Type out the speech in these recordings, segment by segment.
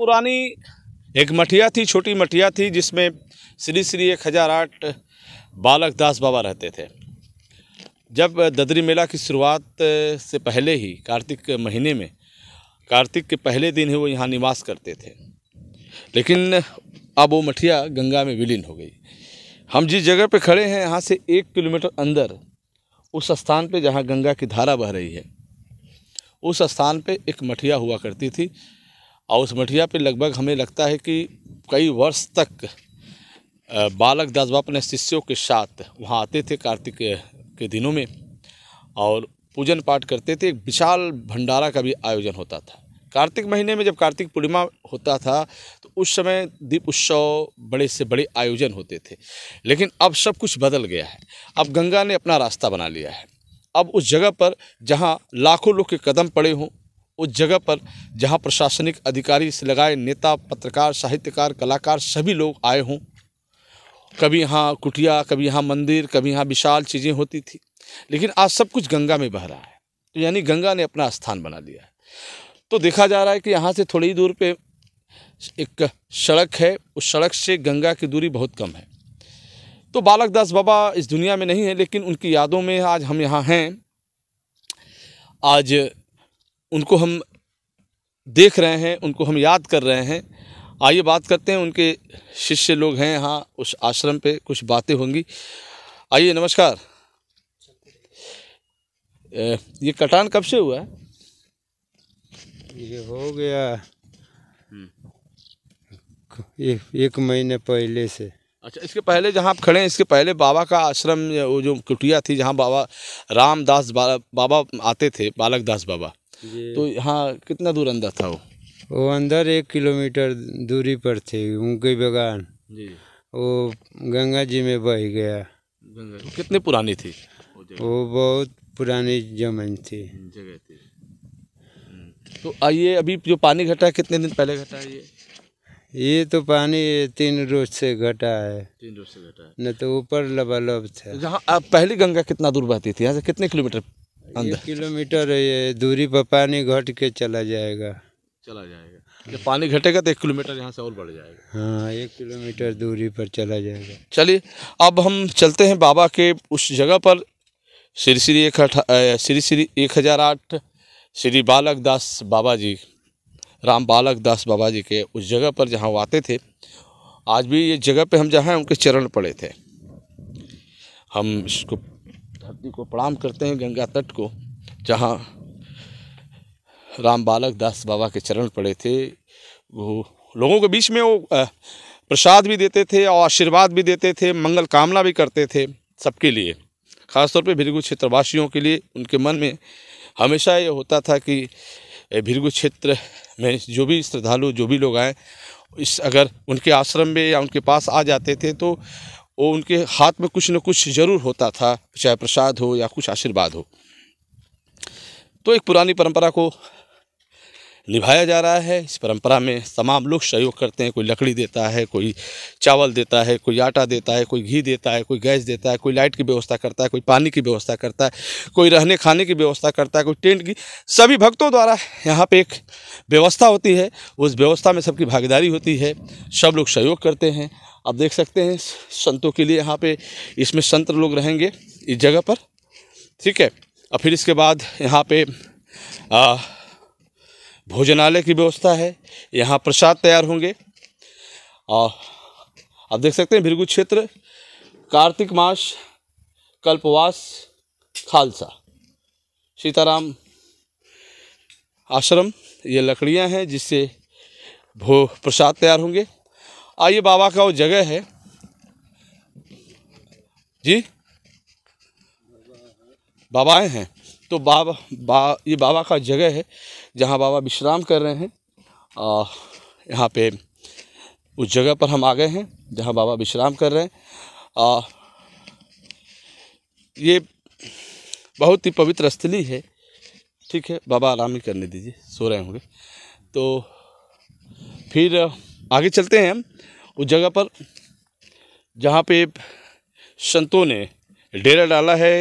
पुरानी एक मठिया थी छोटी मठिया थी जिसमें श्री श्री एक हज़ार आठ बालक दास बाबा रहते थे जब ददरी मेला की शुरुआत से पहले ही कार्तिक महीने में कार्तिक के पहले दिन ही वो यहाँ निवास करते थे लेकिन अब वो मठिया गंगा में विलीन हो गई हम जिस जगह पे खड़े हैं यहाँ से एक किलोमीटर अंदर उस स्थान पे जहाँ गंगा की धारा बह रही है उस स्थान पे एक मठिया हुआ करती थी और उस मठिया पे लगभग हमें लगता है कि कई वर्ष तक बालक दास बापा अपने शिष्यों के साथ वहाँ आते थे कार्तिक के दिनों में और पूजन पाठ करते थे एक विशाल भंडारा का भी आयोजन होता था कार्तिक महीने में जब कार्तिक पूर्णिमा होता था तो उस समय दीप उत्सव बड़े से बड़े आयोजन होते थे लेकिन अब सब कुछ बदल गया है अब गंगा ने अपना रास्ता बना लिया है अब उस जगह पर जहाँ लाखों लोग के कदम पड़े हों उस जगह पर जहाँ प्रशासनिक अधिकारी से लगाए नेता पत्रकार साहित्यकार कलाकार सभी लोग आए हों कभी यहाँ कुटिया कभी यहाँ मंदिर कभी यहाँ विशाल चीज़ें होती थी लेकिन आज सब कुछ गंगा में बह रहा है तो यानी गंगा ने अपना स्थान बना लिया है तो देखा जा रहा है कि यहाँ से थोड़ी दूर पे एक सड़क है उस सड़क से गंगा की दूरी बहुत कम है तो बालक दास बाबा इस दुनिया में नहीं है लेकिन उनकी यादों में आज हम यहाँ हैं आज उनको हम देख रहे हैं उनको हम याद कर रहे हैं आइए बात करते हैं उनके शिष्य लोग हैं यहाँ उस आश्रम पे कुछ बातें होंगी आइए नमस्कार ये कटान कब से हुआ है ये हो गया हम्म। एक, एक महीने पहले से अच्छा इसके पहले जहाँ आप खड़े हैं इसके पहले बाबा का आश्रम वो जो कुटिया थी जहाँ बाबा रामदास बाबा आते थे बालक दास बाबा तो हाँ कितना दूर अंदर था वो वो अंदर एक किलोमीटर दूरी पर थे उनके बगान वो गंगा जी में बह गया कितने कितनी पुरानी थी वो बहुत पुरानी जमीन थी जगह थी हम्म। तो आइए अभी जो पानी घटा कितने दिन पहले घटा है ये ये तो पानी तीन रोज से घटा है तीन रोज से घटा है न तो ऊपर लबालब था जहाँ पहली गंगा कितना दूर बहती थी यहाँ से कितने किलोमीटर एक किलोमीटर है ये दूरी पर पानी घट के चला जाएगा चला जाएगा जब पानी घटेगा तो एक किलोमीटर यहाँ से और बढ़ जाएगा हाँ एक किलोमीटर दूरी पर चला जाएगा चलिए अब हम चलते हैं बाबा के उस जगह पर श्री श्री एक श्री श्री एक हज़ार आठ श्री बालक दास बाबा जी राम बालक दास बाबा जी के उस जगह पर जहाँ आते थे आज भी ये जगह पर हम जहाँ उनके चरण पड़े थे हम इसको धरती को प्रणाम करते हैं गंगा तट को जहाँ राम बालक दास बाबा के चरण पड़े थे वो लोगों के बीच में वो प्रसाद भी देते थे और आशीर्वाद भी देते थे मंगल कामना भी करते थे सबके लिए खासतौर पे भृगु क्षेत्रवासियों के लिए उनके मन में हमेशा ये होता था कि भृगु क्षेत्र में जो भी श्रद्धालु जो भी लोग आए इस अगर उनके आश्रम में या उनके पास आ जाते थे तो वो उनके हाथ में कुछ न कुछ ज़रूर होता था चाहे प्रसाद हो या कुछ आशीर्वाद हो तो एक पुरानी परंपरा को निभाया जा रहा है इस परंपरा में तमाम लोग सहयोग करते हैं कोई लकड़ी देता है कोई चावल देता है कोई आटा देता है कोई घी देता है कोई गैस देता है कोई लाइट की व्यवस्था करता है कोई पानी की व्यवस्था करता है कोई रहने खाने की व्यवस्था करता है कोई टेंट की सभी भक्तों द्वारा यहाँ पे एक व्यवस्था होती है उस व्यवस्था में सबकी भागीदारी होती है सब लोग सहयोग करते हैं आप देख सकते हैं संतों के लिए यहाँ पे इसमें संत लोग रहेंगे इस जगह पर ठीक है और फिर इसके बाद यहाँ पे आ, भोजनालय की व्यवस्था है यहाँ प्रसाद तैयार होंगे और आप देख सकते हैं भृगु क्षेत्र कार्तिक मास कल्पवास खालसा सीताराम आश्रम ये लकड़ियाँ हैं जिससे भो प्रसाद तैयार होंगे आइए बाबा का वो जगह है जी बाबाएं हैं तो बाबा बा ये बाबा का जगह है जहाँ बाबा विश्राम कर रहे हैं यहाँ पे उस जगह पर हम आ गए हैं जहाँ बाबा विश्राम कर रहे हैं आ, ये बहुत ही पवित्र स्थली है ठीक है बाबा आराम ही करने दीजिए सो रहे होंगे तो फिर आगे चलते हैं हम उस जगह पर जहाँ पे संतों ने डेरा डाला है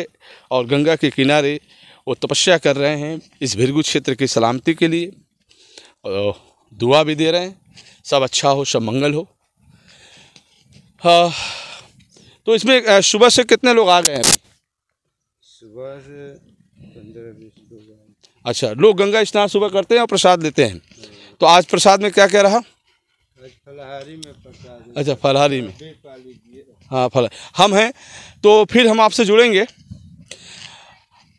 और गंगा के किनारे वो तपस्या कर रहे हैं इस भिरगु क्षेत्र की सलामती के लिए दुआ भी दे रहे हैं सब अच्छा हो सब मंगल हो हाँ तो इसमें सुबह से कितने लोग आ गए हैं सुबह से अच्छा लोग गंगा स्नान सुबह करते हैं और प्रसाद लेते हैं तो आज प्रसाद में क्या क्या रहा अच्छा फलहारी में हाँ फल हम हैं तो फिर हम आपसे जुड़ेंगे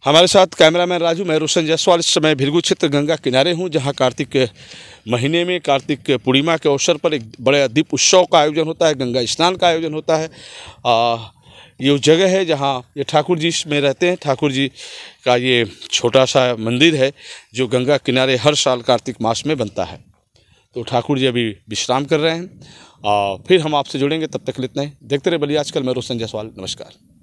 हमारे साथ कैमरामैन राजू मैं रोशन जायसवाल इस समय भिरगु क्षेत्र गंगा किनारे हूँ जहाँ कार्तिक महीने में कार्तिक पूर्णिमा के अवसर पर एक बड़े दीप उत्सव का आयोजन होता है गंगा स्नान का आयोजन होता है आ, ये जगह है जहाँ ये ठाकुर जी में रहते हैं ठाकुर जी का ये छोटा सा मंदिर है जो गंगा किनारे हर साल कार्तिक मास में बनता है तो ठाकुर जी अभी विश्राम कर रहे हैं और फिर हम आपसे जुड़ेंगे तब तक लेते हैं देखते रहे बलिया आजकल मैं रोशन जायसवाल नमस्कार